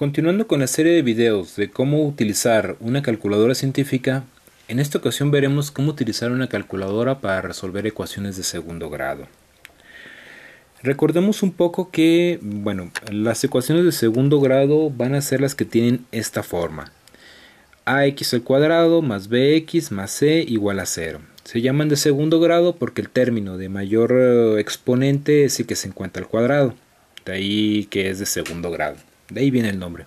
Continuando con la serie de videos de cómo utilizar una calculadora científica, en esta ocasión veremos cómo utilizar una calculadora para resolver ecuaciones de segundo grado. Recordemos un poco que, bueno, las ecuaciones de segundo grado van a ser las que tienen esta forma. ax al cuadrado más bx más c igual a 0. Se llaman de segundo grado porque el término de mayor eh, exponente es el que se encuentra al cuadrado. De ahí que es de segundo grado. De ahí viene el nombre.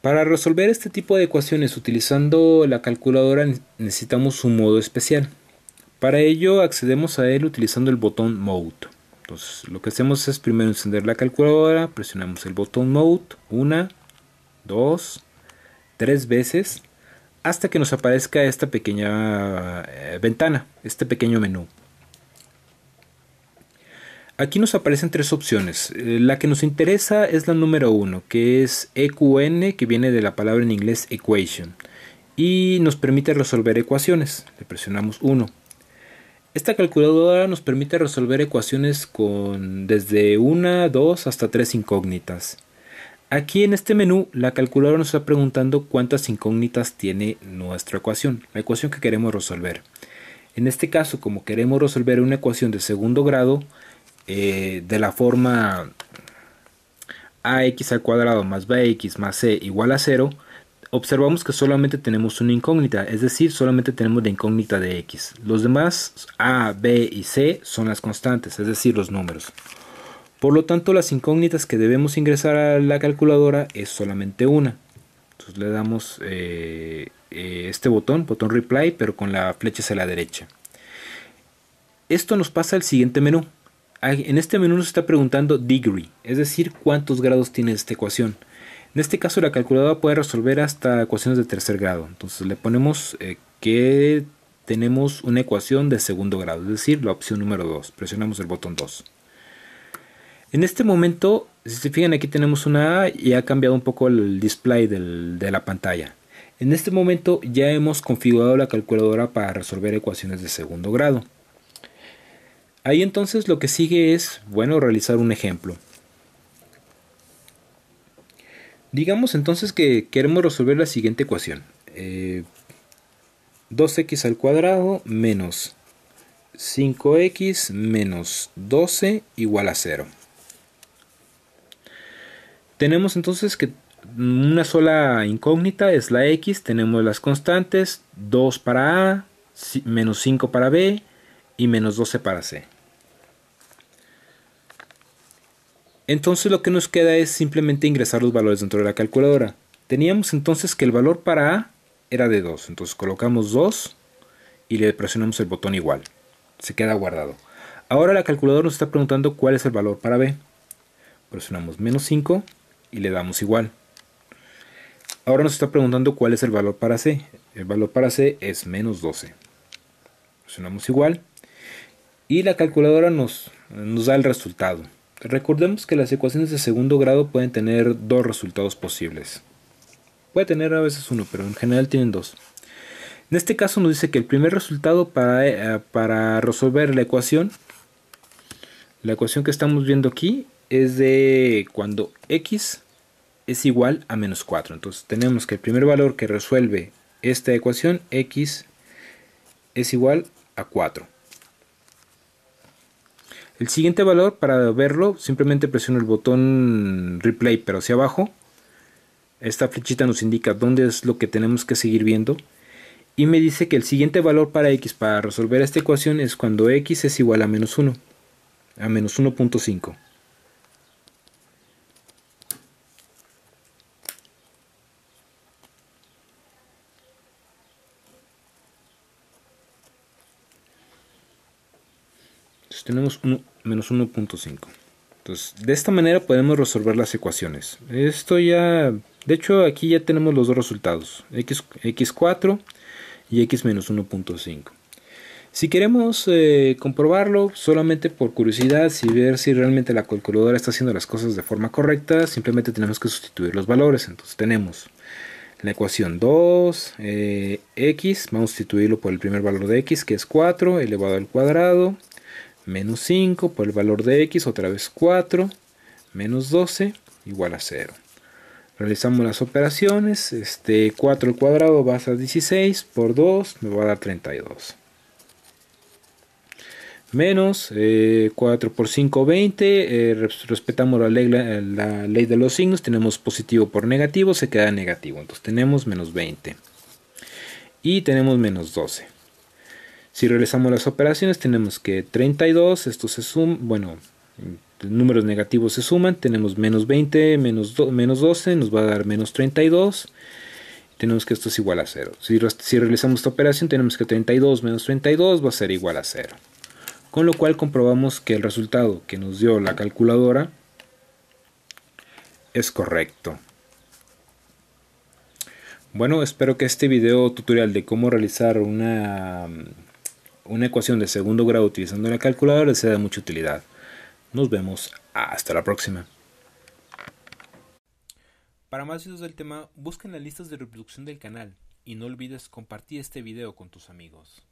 Para resolver este tipo de ecuaciones utilizando la calculadora necesitamos un modo especial. Para ello accedemos a él utilizando el botón Mode. Entonces lo que hacemos es primero encender la calculadora, presionamos el botón Mode una, dos, tres veces hasta que nos aparezca esta pequeña eh, ventana, este pequeño menú. Aquí nos aparecen tres opciones. Eh, la que nos interesa es la número 1, que es EQN, que viene de la palabra en inglés equation, y nos permite resolver ecuaciones. Le presionamos 1. Esta calculadora nos permite resolver ecuaciones con desde 1, 2 hasta 3 incógnitas. Aquí en este menú la calculadora nos está preguntando cuántas incógnitas tiene nuestra ecuación, la ecuación que queremos resolver. En este caso, como queremos resolver una ecuación de segundo grado, eh, de la forma ax al cuadrado más bx más c igual a 0, observamos que solamente tenemos una incógnita, es decir, solamente tenemos la incógnita de x. Los demás, a, b y c, son las constantes, es decir, los números. Por lo tanto, las incógnitas que debemos ingresar a la calculadora es solamente una. Entonces le damos eh, eh, este botón, botón reply, pero con la flecha hacia la derecha. Esto nos pasa al siguiente menú en este menú nos está preguntando degree, es decir, cuántos grados tiene esta ecuación. En este caso la calculadora puede resolver hasta ecuaciones de tercer grado. Entonces le ponemos eh, que tenemos una ecuación de segundo grado, es decir, la opción número 2. Presionamos el botón 2. En este momento, si se fijan aquí tenemos una A y ha cambiado un poco el display de la pantalla. En este momento ya hemos configurado la calculadora para resolver ecuaciones de segundo grado. Ahí entonces lo que sigue es, bueno, realizar un ejemplo. Digamos entonces que queremos resolver la siguiente ecuación. 2x eh, al cuadrado menos 5x menos 12 igual a 0. Tenemos entonces que una sola incógnita es la x, tenemos las constantes 2 para a, menos 5 para b y menos 12 para c. Entonces lo que nos queda es simplemente ingresar los valores dentro de la calculadora. Teníamos entonces que el valor para A era de 2. Entonces colocamos 2 y le presionamos el botón igual. Se queda guardado. Ahora la calculadora nos está preguntando cuál es el valor para B. Presionamos menos 5 y le damos igual. Ahora nos está preguntando cuál es el valor para C. El valor para C es menos 12. Presionamos igual. Y la calculadora nos, nos da el resultado. Recordemos que las ecuaciones de segundo grado pueden tener dos resultados posibles. Puede tener a veces uno, pero en general tienen dos. En este caso nos dice que el primer resultado para, eh, para resolver la ecuación, la ecuación que estamos viendo aquí, es de cuando x es igual a menos 4. Entonces tenemos que el primer valor que resuelve esta ecuación, x, es igual a 4. El siguiente valor, para verlo, simplemente presiono el botón replay, pero hacia abajo. Esta flechita nos indica dónde es lo que tenemos que seguir viendo. Y me dice que el siguiente valor para x para resolver esta ecuación es cuando x es igual a menos 1, a menos 1.5. tenemos un menos 1.5. Entonces, de esta manera podemos resolver las ecuaciones. Esto ya, de hecho aquí ya tenemos los dos resultados, x, x4 y x menos 1.5. Si queremos eh, comprobarlo solamente por curiosidad y ver si realmente la calculadora está haciendo las cosas de forma correcta, simplemente tenemos que sustituir los valores. Entonces tenemos la ecuación 2, eh, x, vamos a sustituirlo por el primer valor de x que es 4 elevado al cuadrado menos 5 por el valor de x, otra vez 4, menos 12 igual a 0. Realizamos las operaciones, este 4 al cuadrado va a ser 16 por 2 me va a dar 32. Menos 4 eh, por 5, 20, eh, respetamos la la, la ley de los signos, tenemos positivo por negativo, se queda negativo, entonces tenemos menos 20 y tenemos menos 12. Si realizamos las operaciones tenemos que 32, esto se suma, bueno, números negativos se suman, tenemos menos 20, menos, 12, nos va a dar menos 32. Tenemos que esto es igual a 0. Si, si realizamos esta operación tenemos que 32 menos 32 va a ser igual a 0. Con lo cual comprobamos que el resultado que nos dio la calculadora es correcto. Bueno, espero que este video tutorial de cómo realizar una una ecuación de segundo grado utilizando la calculadora sea de mucha utilidad. Nos vemos hasta la próxima. Para más videos del tema, busquen las listas de reproducción del canal y no olvides compartir este video con tus amigos.